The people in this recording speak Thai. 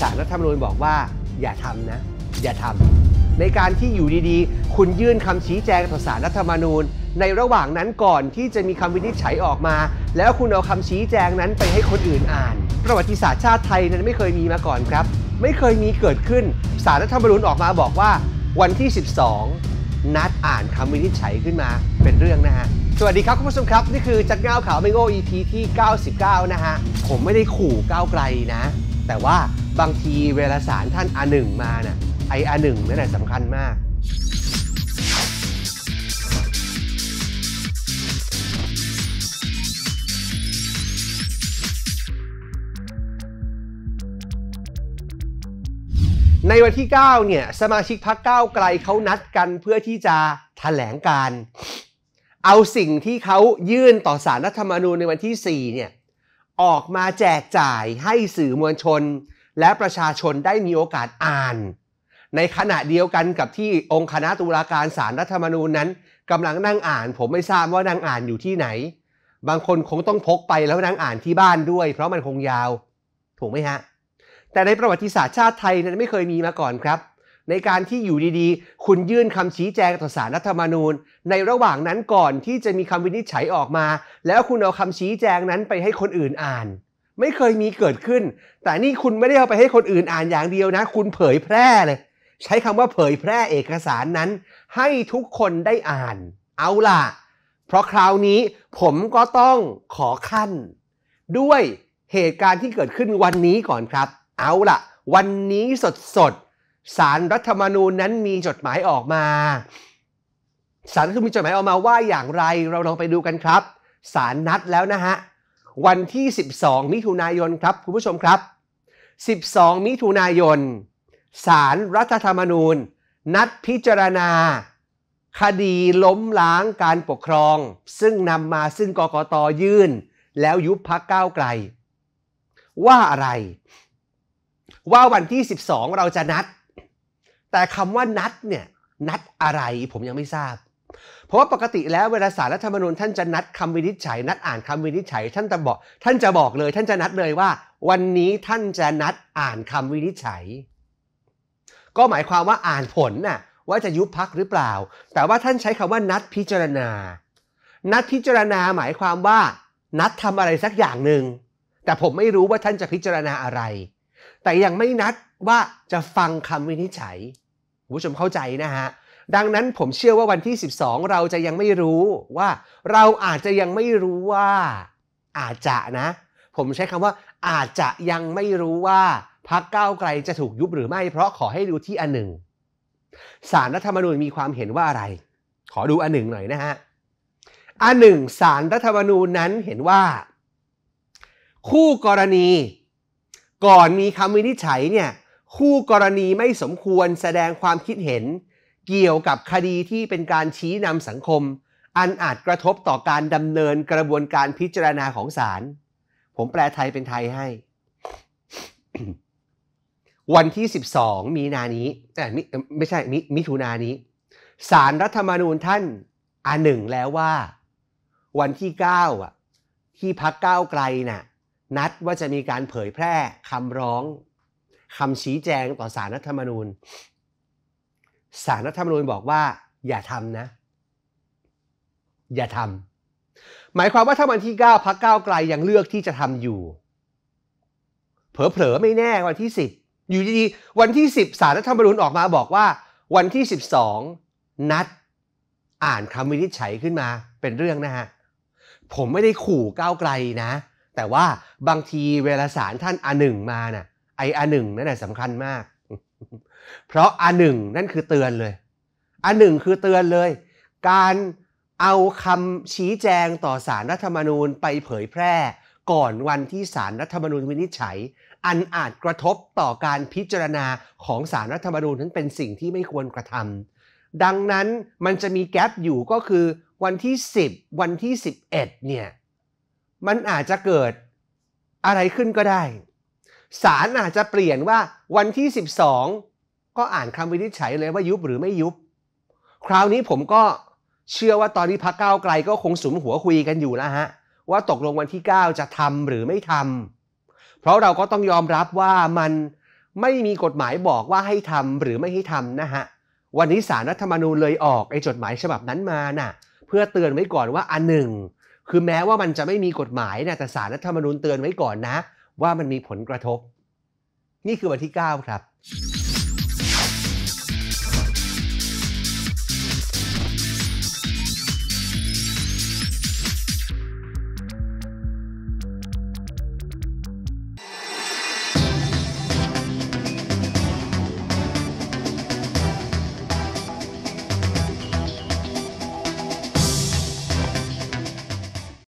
สารรัฐธรรมนูญบอกว่าอย่าทำนะ อย่าทำในการที่อยู่ดีๆ คุณยื่นคำชี้แจงต่อสารรัฐธรรมนูญ ในระหว่างนั้นก่อนที่จะมีคำวินิจฉัยออกมา แล้วคุณเอาคำชี้แจงนั้นไปให้คนอื่นอ่าน ประวัติศาสตร์ชาติไทยนั้นไม่เคยมีมาก่อนครับ ไม่เคยมีเกิดขึ้นสารรัฐธรรมนูญออกมาบอกว่าวันที่ 12 นัดอ่านคำวินิจฉัยขึ้นมาเป็นเรื่องนะฮะสวัสดีครับคุณผู้ชมครับนี่คือจักเงาขาวไมโง่ EP ที่ 99นะฮะผมไม่ได้ขู่ก้าวไกลนะ แต่ว่าบางทีเวลาสารท่านอันหนึ่งมาน่ะไออันหนึ่งนั่นแหละสำคัญมาก ในวันที่9เนี่ยสมาชิกพักก้าวไกลเขานัดกันเพื่อที่จะแถลงการ เอาสิ่งที่เขายื่นต่อสารรัฐธรรมนูญในวันที่4เนี่ยออกมาแจกจ่ายให้สื่อมวลชนและประชาชนได้มีโอกาสอ่าน ในขณะเดียวกันกับที่องค์คณะตุลาการสารรัฐธรรมนูญนั้นกำลังนั่งอ่าน ผมไม่ทราบว่านั่งอ่านอยู่ที่ไหน บางคนคงต้องพกไปแล้วนั่งอ่านที่บ้านด้วย เพราะมันคงยาว ถูกไหมฮะ แต่ในประวัติศาสตร์ชาติไทยนั้นไม่เคยมีมาก่อนครับ ในการที่อยู่ดีๆ คุณยื่นคำชี้แจงต่อสารรัฐธรรมนูญ ในระหว่างนั้นก่อนที่จะมีคำวินิจฉัยออกมา แล้วคุณเอาคำชี้แจงนั้นไปให้คนอื่นอ่านไม่เคยมีเกิดขึ้น แต่นี่คุณไม่ได้เอาไปให้คนอื่นอ่านอย่างเดียวนะ คุณเผยแพร่เลย ใช้คำว่าเผยแพร่เอกสารนั้น ให้ทุกคนได้อ่าน เอาล่ะ เพราะคราวนี้ผมก็ต้องขอขั้น ด้วยเหตุการณ์ที่เกิดขึ้นวันนี้ก่อนครับ เอาล่ะ วันนี้สดสดสารรัฐธรรมนูญนั้นมีจดหมายออกมา สารคือมีจดหมายออกมาว่าอย่างไรเราลองไปดูกันครับ สารนัดแล้วนะฮะวันที่ 12 มิถุนายนครับ คุณผู้ชมครับ 12 มิถุนายนสารรัฐธรรมนูญ นัดพิจารณา คดีล้มล้างการปกครอง ซึ่งนำมาซึ่งกกตยื่น แล้วยุบพักก้าวไกล ว่าอะไร ว่าวันที่ 12 เราจะนัด แต่คำว่านัดเนี่ยนัดอะไรผมยังไม่ทราบเพราะว่าปกติแล้วเวลาสารรัฐธรรมนูญท่านจะนัดคำวินิจฉัย นัดอ่านคำวินิจฉัย ท่านจะบอก ท่านจะบอกเลยท่านจะนัดเลยว่า วันนี้ท่านจะนัดอ่านคำวินิจฉัย ก็หมายความว่าอ่านผลน่ะว่าจะยุบพักหรือเปล่า แต่ว่าท่านใช้คำว่านัดพิจารณา นัดพิจารณาหมายความว่า นัดทำอะไรสักอย่างหนึ่งแต่ผมไม่รู้ว่าท่านจะพิจารณาอะไร แต่ยังไม่นัดว่าจะฟังคำวินิจฉัยผู้ชมเข้าใจนะฮะดังนั้นผมเชื่อว่าวันที่ 12 เราจะยังไม่รู้ว่าเราอาจจะยังไม่รู้ว่าอาจจะนะ ผมใช้คำว่า อาจจะยังไม่รู้ว่าพักก้าวไกลจะถูกยุบหรือไม่ เพราะขอให้ดูที่อันหนึ่งสารรัฐธรรมนูญมีความเห็นว่าอะไร ขอดูอันหนึ่งหน่อยนะฮะอันหนึ่ง สารรัฐธรรมนูญนั้นเห็นว่า คู่กรณี ก่อนมีคำวินิจฉัยเนี่ยคู่กรณีไม่สมควรแสดงความคิดเห็นเกี่ยวกับคดีที่เป็นการชี้นำสังคม อันอาจกระทบต่อการดำเนินกระบวนการพิจารณาของศาล ผมแปลไทยเป็นไทยให้ วันที่ 12 มีนานี้ แต่ไม่ใช่มิมิถุนานี้ศาลรรัฐธรรมนูญท่านอันหนึ่งแล้วว่า วันที่9อ่ะที่พักเก้าไกลน่ะนัดว่าจะมีการเผยแพร่คำร้องคำชี้แจงต่อสารรัฐธรรมนูญสารรัฐธรรมนูญบอกว่าอย่าทำนะ อย่าทำหมายความว่าถ้าวันที่ 9พักเก้าไกลยังเลือกที่จะทำอยู่เผลอๆไม่แน่วันที่ 10 อยู่ดีๆ วันที่ 10 สารรัฐธรรมนูญออกมาบอกว่า วันที่ 12 นัด อ่านคำวินิจฉัยขึ้นมาเป็นเรื่องนะฮะผมไม่ได้ขู่ก้าวไกลนะ แต่ว่าบางทีเวลาสารท่านอันหนึ่งมานะ่ะไออันหนึ่งนั่นแหละสำคัญมากเพราะอันหนึ่งนั่นคือเตือนเลยอันหนึ่งคือเตือนเลย การเอาคำชี้แจงต่อสารรัฐธรรมนูญไปเผยแพร่ ก่อนวันที่สารรัฐธรรมนูญวินิจฉัย อันอาจกระทบต่อการพิจารณาของสารรัฐธรรมนูญนั้นเป็นสิ่งที่ไม่ควรกระทำดังนั้นมันจะมีแกลบอยู่ก็คือวันที่ 10 วันที่ 11เนี่ยมันอาจจะเกิดอะไรขึ้นก็ได้ศาลอาจจะเปลี่ยนว่าวันที่ 12 ก็อ่านคำวินิจฉัยเลยว่ายุบหรือไม่ยุบ คราวนี้ผมก็เชื่อว่าตอนนี้พักเก้าไกลก็คงสุมหัวคุยกันอยู่แล้วฮะว่าตกลงวันที่ 9 จะทำหรือไม่ทำเพราะเราก็ต้องยอมรับว่ามันไม่มีกฎหมายบอกว่าให้ทำหรือไม่ให้ทำนะฮะวันนี้สารรัฐธรรมนูญเลยออกไอ้จดหมายฉบับนั้นมาน่ะเพื่อเตือนไว้ก่อนว่าอันหนึ่ง คือแม้ว่ามันจะไม่มีกฎหมายนะแต่สารรัฐธรรมนูญเตือนไว้ก่อนนะว่ามันมีผลกระทบ นี่คือวันที่ 9 ครับ